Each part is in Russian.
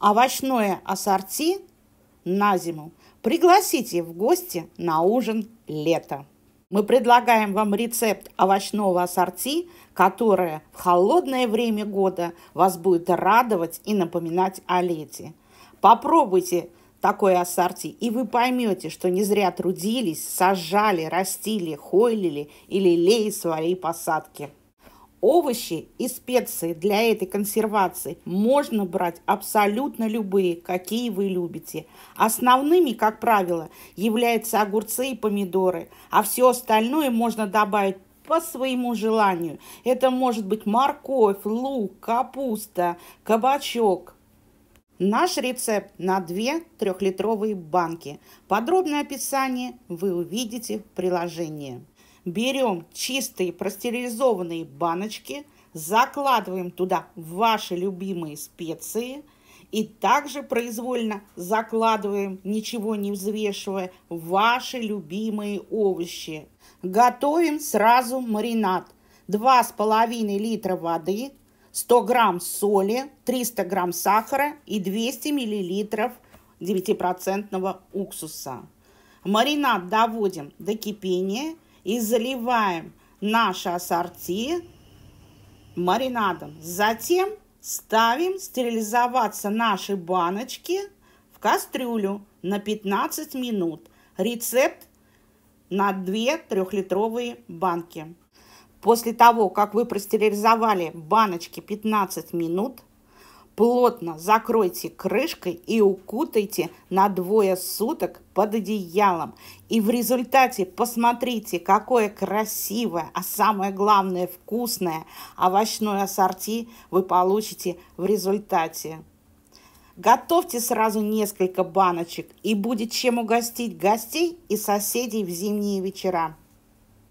овощное ассорти на зиму. Пригласите в гости на ужин лето. Мы предлагаем вам рецепт овощного ассорти, которое в холодное время года вас будет радовать и напоминать о лете. Попробуйте такое ассорти, и вы поймете, что не зря трудились, сажали, растили, хойлили или леи свои посадки. Овощи и специи для этой консервации можно брать абсолютно любые, какие вы любите. Основными, как правило, являются огурцы и помидоры, а все остальное можно добавить по своему желанию. Это может быть морковь, лук, капуста, кабачок. Наш рецепт на 2 трехлитровые банки. Подробное описание вы увидите в приложении берем чистые простерилизованные баночки, закладываем туда ваши любимые специи и также произвольно закладываем, ничего не взвешивая, ваши любимые овощи. Готовим сразу маринад. 2,5 литра воды, 100 грамм соли, 300 грамм сахара и 200 миллилитров 9% уксуса. Маринад доводим до кипения – и заливаем наше ассорти маринадом. Затем ставим стерилизоваться наши баночки в кастрюлю на 15 минут. Рецепт на 2 трехлитровые банки. После того, как вы простерилизовали баночки 15 минут, плотно закройте крышкой и укутайте на двое суток под одеялом. И в результате посмотрите, какое красивое, а самое главное вкусное овощное ассорти вы получите в результате. Готовьте сразу несколько баночек и будет чем угостить гостей и соседей в зимние вечера.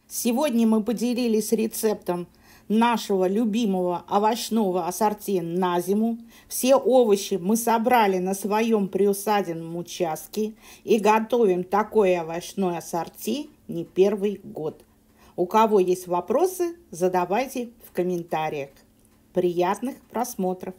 Сегодня мы поделились рецептом – нашего любимого овощного ассорти на зиму. Все овощи мы собрали на своем приусадебном участке и готовим такое овощное ассорти не первый год. У кого есть вопросы, задавайте в комментариях. Приятных просмотров!